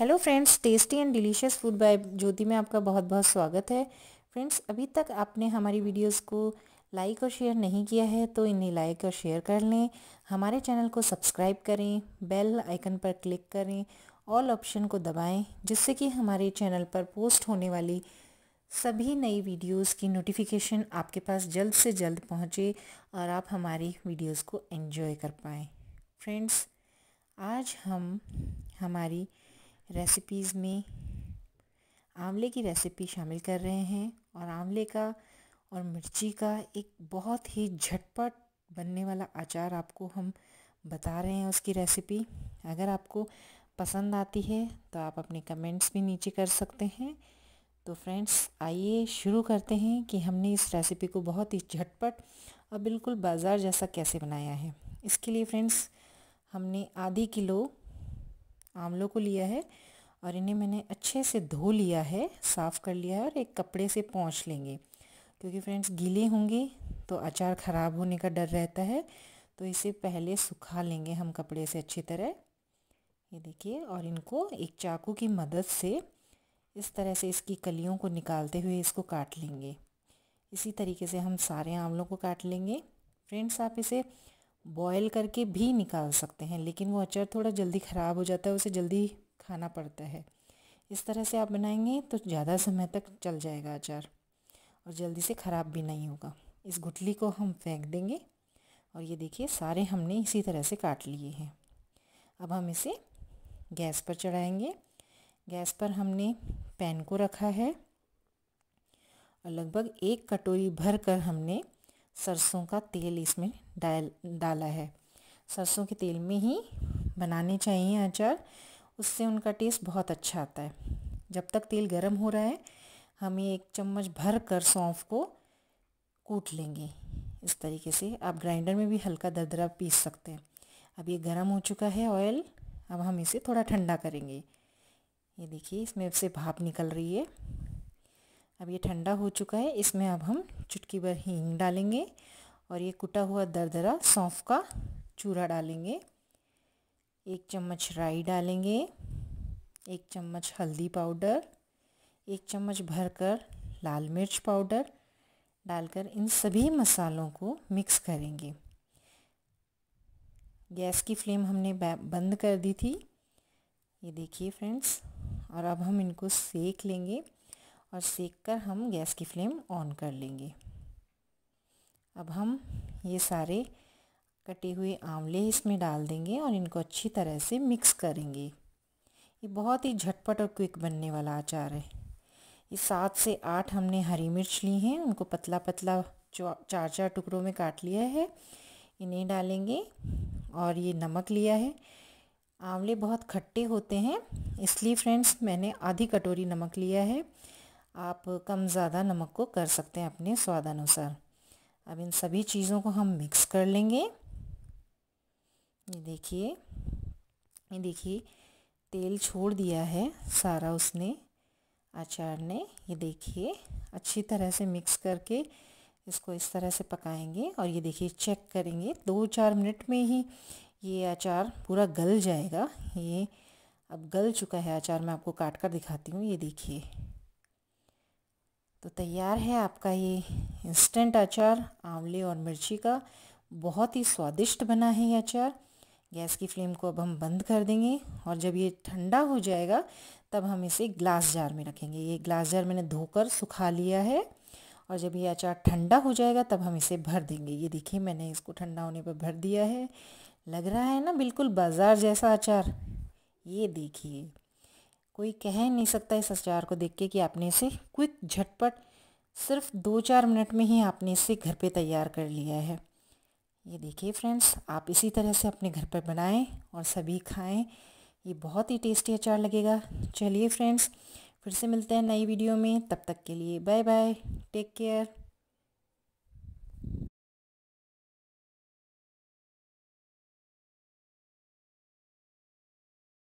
hello friends tasty and delicious food by Jyoti में आपका बहुत बहुत स्वागत है फ्रेंड्स अभी तक आपने हमारी वीडियोस को लाइक और शेयर नहीं किया है तो इन्हें लाइक और शेयर कर लें हमारे चैनल को सब्सक्राइब करें बेल आइकन पर क्लिक करें ऑल ऑप्शन को दबाएं जिससे कि हमारे चैनल पर पोस्ट होने वाली सभी नई वीडियोज़ की नोटिफिकेशन आपके पास जल्द से जल्द पहुँचे और आप हमारी वीडियोज़ को एन्जॉय कर पाएँ फ्रेंड्स आज हम हमारी रेसिपीज़ में आंवले की रेसिपी शामिल कर रहे हैं और आंवले का और मिर्ची का एक बहुत ही झटपट बनने वाला अचार आपको हम बता रहे हैं उसकी रेसिपी अगर आपको पसंद आती है तो आप अपने कमेंट्स भी नीचे कर सकते हैं तो फ्रेंड्स आइए शुरू करते हैं कि हमने इस रेसिपी को बहुत ही झटपट और बिल्कुल बाज़ार जैसा कैसे बनाया है इसके लिए फ्रेंड्स हमने आधी किलो आमलों को लिया है और इन्हें मैंने अच्छे से धो लिया है साफ़ कर लिया है और एक कपड़े से पहुँच लेंगे क्योंकि फ्रेंड्स गीले होंगे तो अचार ख़राब होने का डर रहता है तो इसे पहले सुखा लेंगे हम कपड़े से अच्छी तरह ये देखिए और इनको एक चाकू की मदद से इस तरह से इसकी कलियों को निकालते हुए इसको काट लेंगे इसी तरीके से हम सारे आंवलों को काट लेंगे फ्रेंड्स आप इसे बॉयल करके भी निकाल सकते हैं लेकिन वो अचार थोड़ा जल्दी ख़राब हो जाता है उसे जल्दी खाना पड़ता है इस तरह से आप बनाएंगे तो ज़्यादा समय तक चल जाएगा अचार और जल्दी से ख़राब भी नहीं होगा इस गुठली को हम फेंक देंगे और ये देखिए सारे हमने इसी तरह से काट लिए हैं अब हम इसे गैस पर चढ़ाएंगे गैस पर हमने पैन को रखा है और लगभग एक कटोरी भर कर हमने सरसों का तेल इसमें डाल डाला है सरसों के तेल में ही बनाने चाहिए अचार उससे उनका टेस्ट बहुत अच्छा आता है जब तक तेल गर्म हो रहा है हम ये एक चम्मच भर कर सौंफ को कूट लेंगे इस तरीके से आप ग्राइंडर में भी हल्का दरदरा पीस सकते हैं अब ये गर्म हो चुका है ऑयल अब हम इसे थोड़ा ठंडा करेंगे ये देखिए इसमें से भाप निकल रही है अब ये ठंडा हो चुका है इसमें अब हम चुटकी भर हींग डालेंगे और ये कुटा हुआ दरदरा सौंफ का चूरा डालेंगे एक चम्मच राई डालेंगे एक चम्मच हल्दी पाउडर एक चम्मच भरकर लाल मिर्च पाउडर डालकर इन सभी मसालों को मिक्स करेंगे गैस की फ्लेम हमने बंद कर दी थी ये देखिए फ्रेंड्स और अब हम इनको सेक लेंगे और सेक कर हम गैस की फ्लेम ऑन कर लेंगे अब हम ये सारे कटे हुए आंवले इसमें डाल देंगे और इनको अच्छी तरह से मिक्स करेंगे ये बहुत ही झटपट और क्विक बनने वाला अचार है ये सात से आठ हमने हरी मिर्च ली हैं उनको पतला पतला चार चार टुकड़ों में काट लिया है इन्हें डालेंगे और ये नमक लिया है आंवले बहुत खट्टे होते हैं इसलिए फ्रेंड्स मैंने आधी कटोरी नमक लिया है आप कम ज़्यादा नमक को कर सकते हैं अपने स्वाद अनुसार अब इन सभी चीज़ों को हम मिक्स कर लेंगे ये देखिए ये देखिए तेल छोड़ दिया है सारा उसने अचार ने ये देखिए अच्छी तरह से मिक्स करके इसको इस तरह से पकाएंगे और ये देखिए चेक करेंगे दो चार मिनट में ही ये अचार पूरा गल जाएगा ये अब गल चुका है अचार मैं आपको काट कर दिखाती हूँ ये देखिए तो तैयार है आपका ये इंस्टेंट अचार आंवले और मिर्ची का बहुत ही स्वादिष्ट बना है ये अचार गैस की फ्लेम को अब हम बंद कर देंगे और जब ये ठंडा हो जाएगा तब हम इसे ग्लास जार में रखेंगे ये ग्लास जार मैंने धोकर सुखा लिया है और जब ये अचार ठंडा हो जाएगा तब हम इसे भर देंगे ये देखिए मैंने इसको ठंडा होने पर भर दिया है लग रहा है ना बिल्कुल बाज़ार जैसा अचार ये देखिए कोई कह नहीं सकता इस अचार को देख के कि आपने इसे क्विक झटपट सिर्फ दो चार मिनट में ही आपने इसे घर पे तैयार कर लिया है ये देखिए फ्रेंड्स आप इसी तरह से अपने घर पर बनाएं और सभी खाएं ये बहुत ही टेस्टी अचार लगेगा चलिए फ्रेंड्स फिर से मिलते हैं नई वीडियो में तब तक के लिए बाय बाय टेक केयर